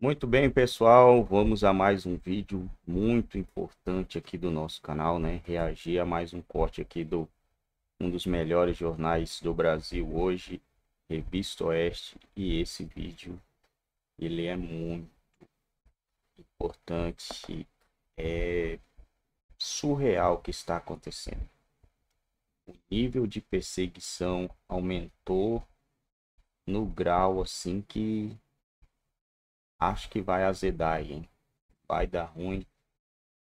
Muito bem, pessoal, vamos a mais um vídeo muito importante aqui do nosso canal, né? Reagir a mais um corte aqui do um dos melhores jornais do Brasil hoje, Revista Oeste, e esse vídeo ele é muito importante, é surreal o que está acontecendo. O nível de perseguição aumentou no grau assim que acho que vai azedar aí, hein? Vai dar ruim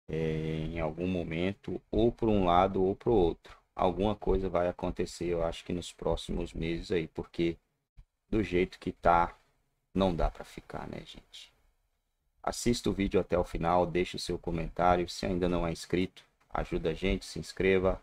é, em algum momento, ou para um lado ou para o outro. Alguma coisa vai acontecer, eu acho que nos próximos meses aí, porque do jeito que tá, não dá para ficar, né, gente? Assista o vídeo até o final, deixe o seu comentário. Se ainda não é inscrito, ajuda a gente, se inscreva,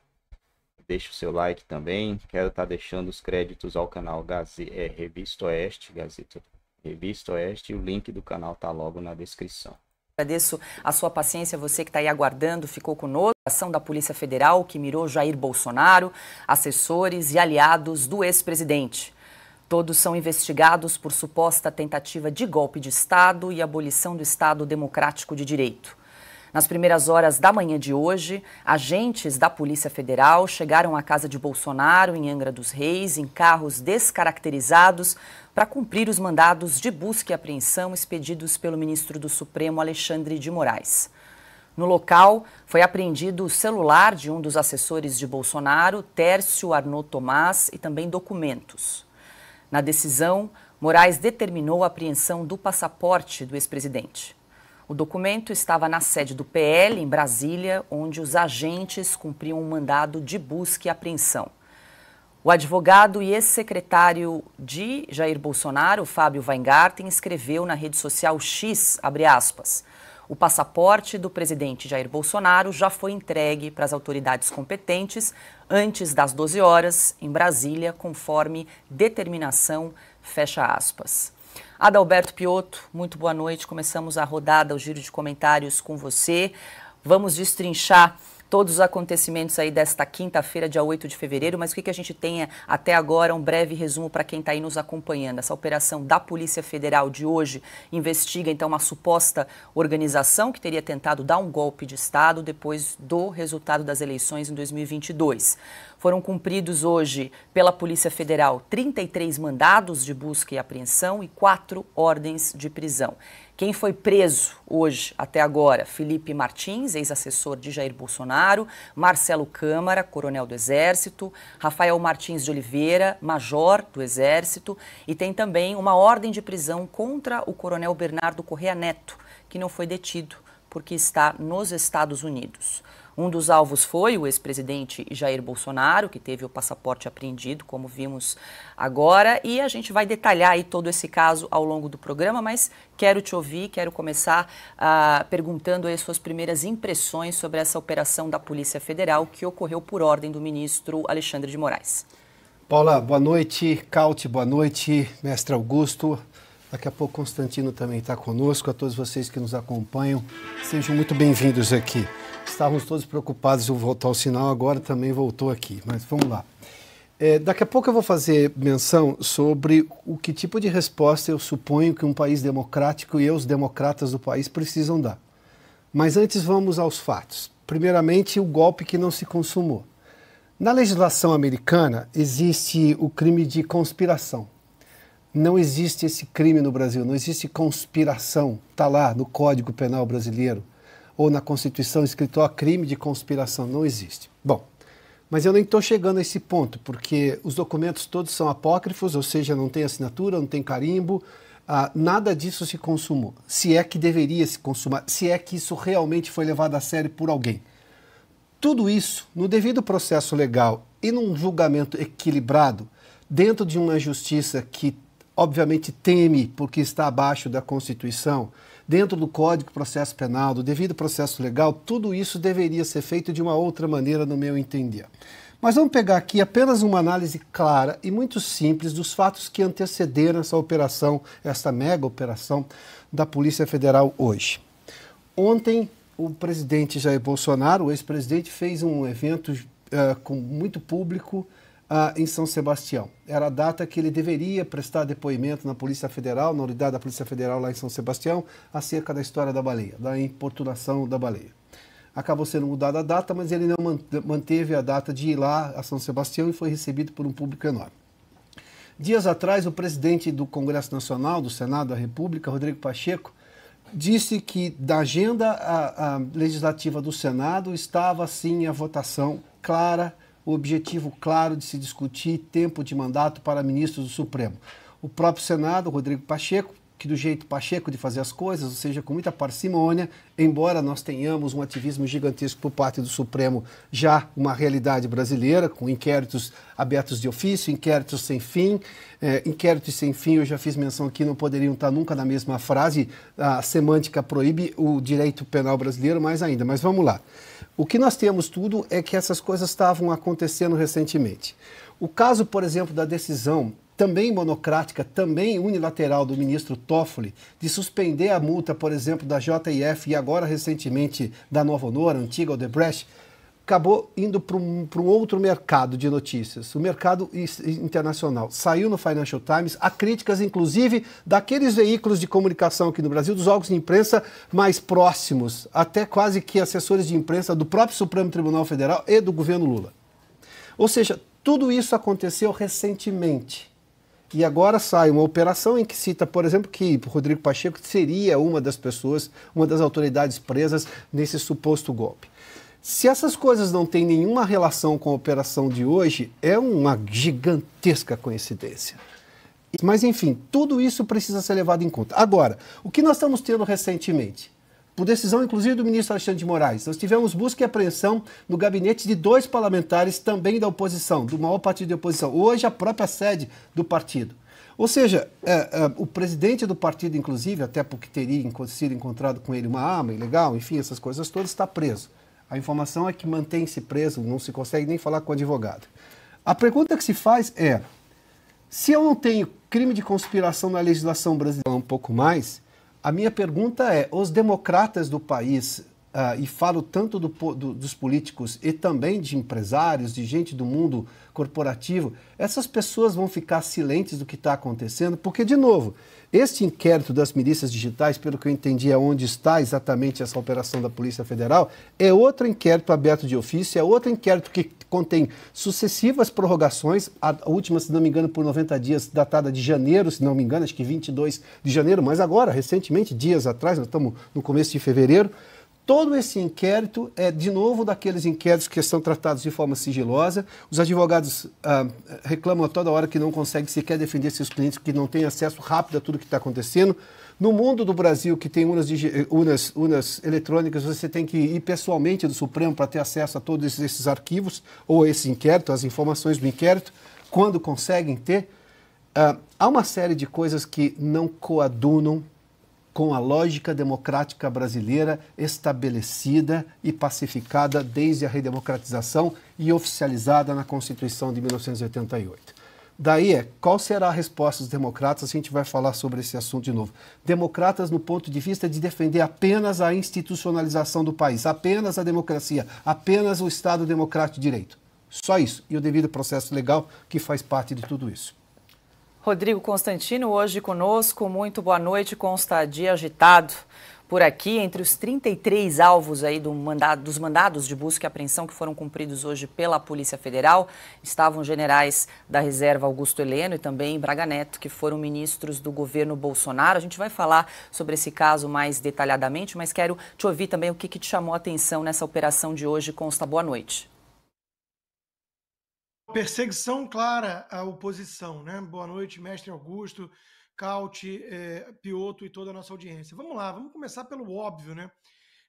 deixe o seu like também. Quero estar tá deixando os créditos ao canal Gaze, é, Revista Oeste, Gazeta Revista Oeste, o link do canal está logo na descrição. Agradeço a sua paciência, você que está aí aguardando, ficou conosco. A ação da Polícia Federal que mirou Jair Bolsonaro, assessores e aliados do ex-presidente. Todos são investigados por suposta tentativa de golpe de Estado e abolição do Estado Democrático de Direito. Nas primeiras horas da manhã de hoje, agentes da Polícia Federal chegaram à casa de Bolsonaro, em Angra dos Reis, em carros descaracterizados para cumprir os mandados de busca e apreensão expedidos pelo ministro do Supremo Alexandre de Moraes. No local, foi apreendido o celular de um dos assessores de Bolsonaro, Tércio Arnaud Tomás, e também documentos. Na decisão, Moraes determinou a apreensão do passaporte do ex-presidente. O documento estava na sede do PL, em Brasília, onde os agentes cumpriam um mandado de busca e apreensão. O advogado e ex-secretário de Jair Bolsonaro, Fábio Weingarten, escreveu na rede social X, aspas, o passaporte do presidente Jair Bolsonaro já foi entregue para as autoridades competentes antes das 12 horas em Brasília, conforme determinação, fecha aspas. Adalberto Piotto, muito boa noite. Começamos a rodada, o giro de comentários com você. Vamos destrinchar todos os acontecimentos aí desta quinta-feira, dia 8 de fevereiro, mas o que, que a gente tem é, até agora? Um breve resumo para quem está aí nos acompanhando. Essa operação da Polícia Federal de hoje investiga então uma suposta organização que teria tentado dar um golpe de Estado depois do resultado das eleições em 2022. Foram cumpridos hoje pela Polícia Federal 33 mandados de busca e apreensão e quatro ordens de prisão. Quem foi preso hoje até agora? Felipe Martins, ex-assessor de Jair Bolsonaro, Marcelo Câmara, coronel do Exército, Rafael Martins de Oliveira, major do Exército, e tem também uma ordem de prisão contra o coronel Bernardo Correa Neto, que não foi detido porque está nos Estados Unidos. Um dos alvos foi o ex-presidente Jair Bolsonaro, que teve o passaporte apreendido, como vimos agora, e a gente vai detalhar aí todo esse caso ao longo do programa, mas quero te ouvir, quero começar ah, perguntando aí suas primeiras impressões sobre essa operação da Polícia Federal que ocorreu por ordem do ministro Alexandre de Moraes. Paula, boa noite. Caute, boa noite. Mestre Augusto, Daqui a pouco Constantino também está conosco, a todos vocês que nos acompanham. Sejam muito bem-vindos aqui. Estávamos todos preocupados de voltar ao sinal, agora também voltou aqui, mas vamos lá. É, daqui a pouco eu vou fazer menção sobre o que tipo de resposta eu suponho que um país democrático e os democratas do país precisam dar. Mas antes vamos aos fatos. Primeiramente, o golpe que não se consumou. Na legislação americana existe o crime de conspiração. Não existe esse crime no Brasil, não existe conspiração. Está lá no Código Penal Brasileiro ou na Constituição escrito ó, crime de conspiração. Não existe. Bom, mas eu nem estou chegando a esse ponto, porque os documentos todos são apócrifos, ou seja, não tem assinatura, não tem carimbo, ah, nada disso se consumou. Se é que deveria se consumar, se é que isso realmente foi levado a sério por alguém. Tudo isso, no devido processo legal e num julgamento equilibrado, dentro de uma justiça que obviamente teme porque está abaixo da Constituição, dentro do Código Processo Penal, do devido processo legal, tudo isso deveria ser feito de uma outra maneira, no meu entender. Mas vamos pegar aqui apenas uma análise clara e muito simples dos fatos que antecederam essa operação, essa mega operação da Polícia Federal hoje. Ontem, o presidente Jair Bolsonaro, o ex-presidente, fez um evento uh, com muito público ah, em São Sebastião. Era a data que ele deveria prestar depoimento na Polícia Federal, na unidade da Polícia Federal lá em São Sebastião, acerca da história da baleia, da importunação da baleia. Acabou sendo mudada a data, mas ele não manteve a data de ir lá a São Sebastião e foi recebido por um público enorme. Dias atrás, o presidente do Congresso Nacional, do Senado da República, Rodrigo Pacheco, disse que da agenda a, a legislativa do Senado estava sim a votação clara o objetivo claro de se discutir tempo de mandato para ministros do Supremo. O próprio Senado, Rodrigo Pacheco, que do jeito pacheco de fazer as coisas, ou seja, com muita parcimônia, embora nós tenhamos um ativismo gigantesco por parte do Supremo, já uma realidade brasileira, com inquéritos abertos de ofício, inquéritos sem fim. É, inquéritos sem fim, eu já fiz menção aqui, não poderiam estar nunca na mesma frase. A semântica proíbe o direito penal brasileiro mais ainda, mas vamos lá. O que nós temos tudo é que essas coisas estavam acontecendo recentemente. O caso, por exemplo, da decisão também monocrática, também unilateral do ministro Toffoli, de suspender a multa, por exemplo, da JF e agora recentemente da Nova Honor, antiga Odebrecht, acabou indo para um, para um outro mercado de notícias, o mercado internacional. Saiu no Financial Times, há críticas, inclusive, daqueles veículos de comunicação aqui no Brasil, dos órgãos de imprensa mais próximos, até quase que assessores de imprensa do próprio Supremo Tribunal Federal e do governo Lula. Ou seja, tudo isso aconteceu recentemente e agora sai uma operação em que cita, por exemplo, que Rodrigo Pacheco seria uma das pessoas, uma das autoridades presas nesse suposto golpe. Se essas coisas não têm nenhuma relação com a operação de hoje, é uma gigantesca coincidência. Mas, enfim, tudo isso precisa ser levado em conta. Agora, o que nós estamos tendo recentemente? por decisão inclusive do ministro Alexandre de Moraes. Nós tivemos busca e apreensão no gabinete de dois parlamentares também da oposição, do maior partido de oposição, hoje a própria sede do partido. Ou seja, é, é, o presidente do partido, inclusive, até porque teria sido encontrado com ele uma arma ilegal, enfim, essas coisas todas, está preso. A informação é que mantém-se preso, não se consegue nem falar com o advogado. A pergunta que se faz é: se eu não tenho crime de conspiração na legislação brasileira um pouco mais, a minha pergunta é: os democratas do país Uh, e falo tanto do, do, dos políticos e também de empresários, de gente do mundo corporativo, essas pessoas vão ficar silentes do que está acontecendo, porque, de novo, este inquérito das milícias digitais, pelo que eu entendi, é onde está exatamente essa operação da Polícia Federal, é outro inquérito aberto de ofício, é outro inquérito que contém sucessivas prorrogações, a última, se não me engano, por 90 dias, datada de janeiro, se não me engano, acho que 22 de janeiro, mas agora, recentemente, dias atrás, nós estamos no começo de fevereiro. Todo esse inquérito é, de novo, daqueles inquéritos que são tratados de forma sigilosa. Os advogados ah, reclamam a toda hora que não conseguem sequer defender seus clientes, que não têm acesso rápido a tudo que está acontecendo. No mundo do Brasil, que tem unas, eh, urnas, urnas eletrônicas, você tem que ir pessoalmente do Supremo para ter acesso a todos esses arquivos ou esse inquérito, as informações do inquérito, quando conseguem ter. Ah, há uma série de coisas que não coadunam com a lógica democrática brasileira estabelecida e pacificada desde a redemocratização e oficializada na Constituição de 1988. Daí é, qual será a resposta dos democratas? A gente vai falar sobre esse assunto de novo. Democratas no ponto de vista de defender apenas a institucionalização do país, apenas a democracia, apenas o Estado democrático de direito. Só isso. E o devido processo legal que faz parte de tudo isso. Rodrigo Constantino, hoje conosco. Muito boa noite, consta dia agitado por aqui, entre os 33 alvos aí do mandado, dos mandados de busca e apreensão que foram cumpridos hoje pela Polícia Federal, estavam generais da Reserva Augusto Heleno e também Braga Neto, que foram ministros do governo Bolsonaro. A gente vai falar sobre esse caso mais detalhadamente, mas quero te ouvir também o que, que te chamou a atenção nessa operação de hoje, Consta. Boa noite perseguição clara à oposição, né? Boa noite, mestre Augusto, Caute, é, Pioto e toda a nossa audiência. Vamos lá, vamos começar pelo óbvio, né?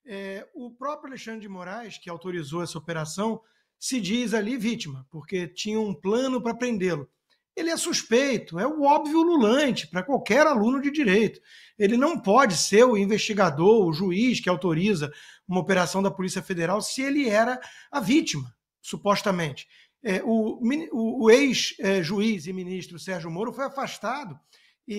É, o próprio Alexandre de Moraes, que autorizou essa operação, se diz ali vítima, porque tinha um plano para prendê-lo. Ele é suspeito, é o óbvio lulante para qualquer aluno de direito. Ele não pode ser o investigador, o juiz que autoriza uma operação da Polícia Federal se ele era a vítima, supostamente. É, o, o, o ex-juiz é, e ministro Sérgio Moro foi afastado e,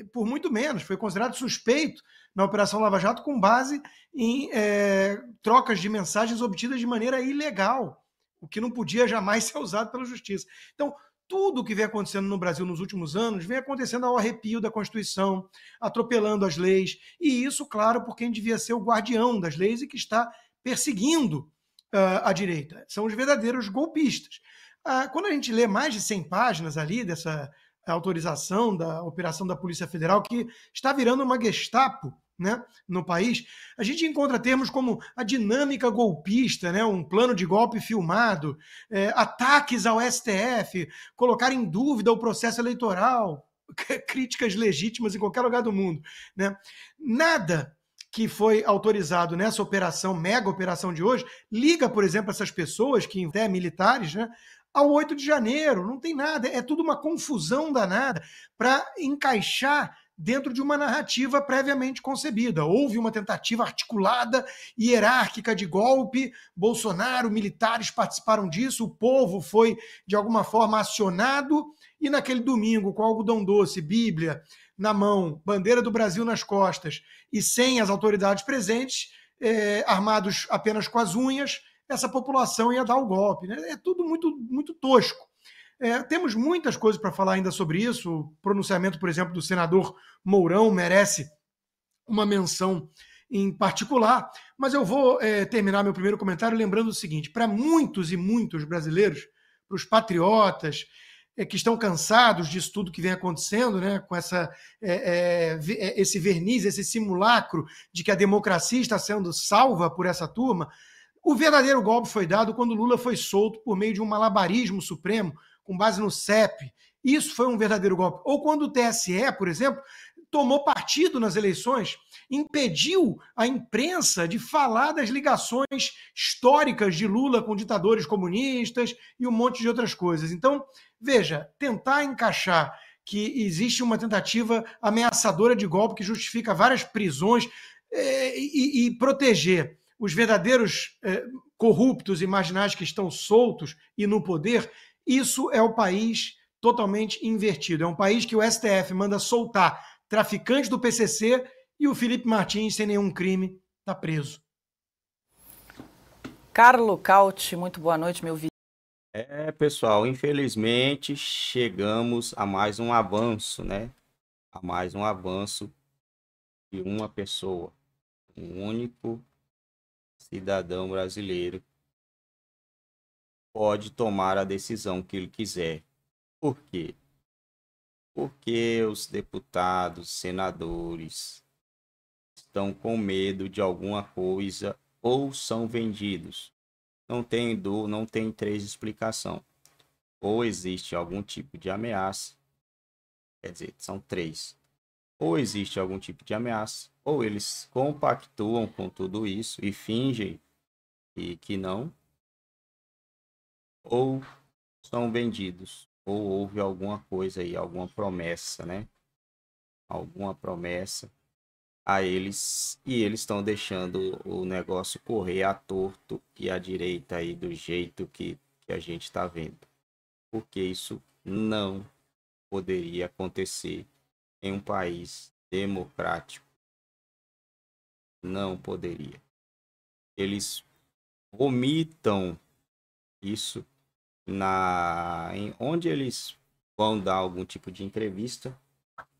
e, por muito menos, foi considerado suspeito na Operação Lava Jato com base em é, trocas de mensagens obtidas de maneira ilegal, o que não podia jamais ser usado pela justiça. Então, tudo o que vem acontecendo no Brasil nos últimos anos vem acontecendo ao arrepio da Constituição, atropelando as leis, e isso, claro, por quem devia ser o guardião das leis e que está perseguindo uh, à direita. São os verdadeiros golpistas. Uh, quando a gente lê mais de 100 páginas ali dessa autorização da operação da Polícia Federal, que está virando uma Gestapo né, no país, a gente encontra termos como a dinâmica golpista, né, um plano de golpe filmado, é, ataques ao STF, colocar em dúvida o processo eleitoral, críticas legítimas em qualquer lugar do mundo. Né? Nada que foi autorizado nessa operação, mega operação de hoje, liga, por exemplo, essas pessoas, que até militares, né, ao 8 de janeiro. Não tem nada, é tudo uma confusão danada para encaixar dentro de uma narrativa previamente concebida. Houve uma tentativa articulada e hierárquica de golpe, Bolsonaro, militares participaram disso, o povo foi, de alguma forma, acionado, e naquele domingo, com algodão doce, Bíblia, na mão, bandeira do Brasil nas costas e sem as autoridades presentes, é, armados apenas com as unhas, essa população ia dar o golpe. Né? É tudo muito, muito tosco. É, temos muitas coisas para falar ainda sobre isso. O pronunciamento, por exemplo, do senador Mourão merece uma menção em particular, mas eu vou é, terminar meu primeiro comentário lembrando o seguinte: para muitos e muitos brasileiros, para os patriotas é, que estão cansados disso tudo que vem acontecendo, né, com essa, é, é, é, esse verniz, esse simulacro de que a democracia está sendo salva por essa turma. O verdadeiro golpe foi dado quando Lula foi solto por meio de um malabarismo supremo com base no CEP. Isso foi um verdadeiro golpe. Ou quando o TSE, por exemplo, tomou partido nas eleições, impediu a imprensa de falar das ligações históricas de Lula com ditadores comunistas e um monte de outras coisas. Então, veja, tentar encaixar que existe uma tentativa ameaçadora de golpe que justifica várias prisões eh, e, e, proteger os verdadeiros é, corruptos imaginários que estão soltos e no poder, isso é o país totalmente invertido. É um país que o STF manda soltar traficante do PCC, e o Felipe Martins, sem nenhum crime, está preso. Carlo Cauti, muito boa noite, meu vídeo. É, pessoal, infelizmente chegamos a mais um avanço, né? A mais um avanço de uma pessoa, um único cidadão brasileiro pode tomar a decisão que ele quiser. Por quê? porque os deputados, senadores estão com medo de alguma coisa ou são vendidos. Não tem do, não tem três explicação. Ou existe algum tipo de ameaça, quer dizer, são três. Ou existe algum tipo de ameaça, ou eles compactuam com tudo isso e fingem e que não, ou são vendidos ou houve alguma coisa aí, alguma promessa, né? Alguma promessa a eles e eles estão deixando o negócio correr à torto e à direita aí do jeito que, que a gente está vendo. Porque isso não poderia acontecer em um país democrático. Não poderia. Eles omitam isso na em, onde eles vão dar algum tipo de entrevista,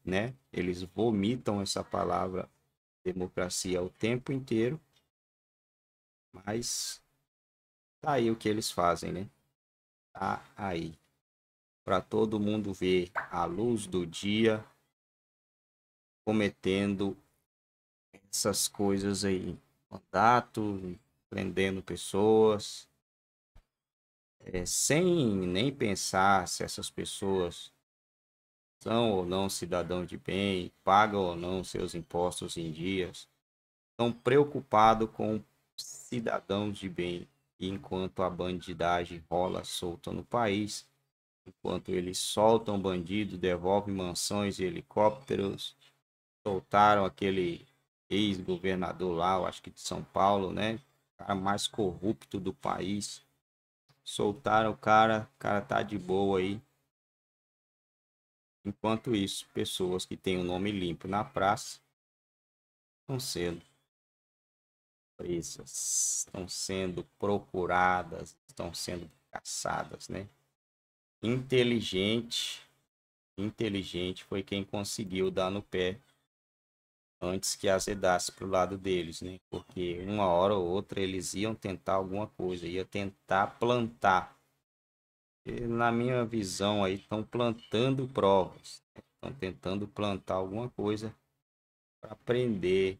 né? Eles vomitam essa palavra democracia o tempo inteiro. Mas tá aí o que eles fazem, né? Tá aí. Para todo mundo ver a luz do dia cometendo essas coisas aí, mandato, prendendo pessoas, é, sem nem pensar se essas pessoas são ou não cidadão de bem, pagam ou não seus impostos em dias, estão preocupados com cidadãos de bem, enquanto a bandidagem rola solta no país, enquanto eles soltam bandido, devolvem mansões e helicópteros, soltaram aquele ex-governador lá, eu acho que de São Paulo, né? O cara mais corrupto do país Soltaram o cara, o cara tá de boa aí. Enquanto isso, pessoas que têm o um nome limpo na praça estão sendo presas, estão sendo procuradas, estão sendo caçadas, né? Inteligente, inteligente foi quem conseguiu dar no pé antes que azedasse para o lado deles, né? Porque uma hora ou outra eles iam tentar alguma coisa, ia tentar plantar. E, na minha visão aí estão plantando provas, estão né? tentando plantar alguma coisa para prender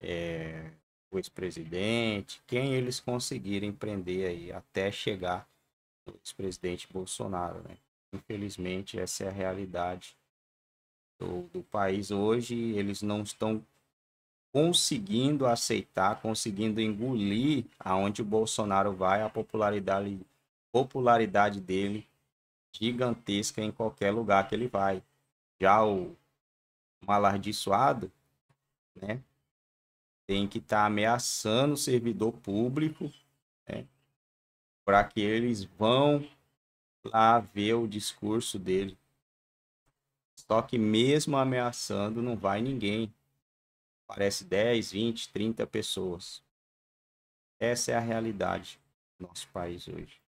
é, o ex-presidente, quem eles conseguirem prender aí até chegar o ex-presidente Bolsonaro, né? Infelizmente essa é a realidade do, do país hoje, eles não estão conseguindo aceitar, conseguindo engolir aonde o Bolsonaro vai, a popularidade, popularidade dele gigantesca em qualquer lugar que ele vai. Já o malardiçoado, né? Tem que estar tá ameaçando o servidor público, né? Para que eles vão lá ver o discurso dele. Só que mesmo ameaçando, não vai ninguém. Parece 10, 20, 30 pessoas. Essa é a realidade do nosso país hoje.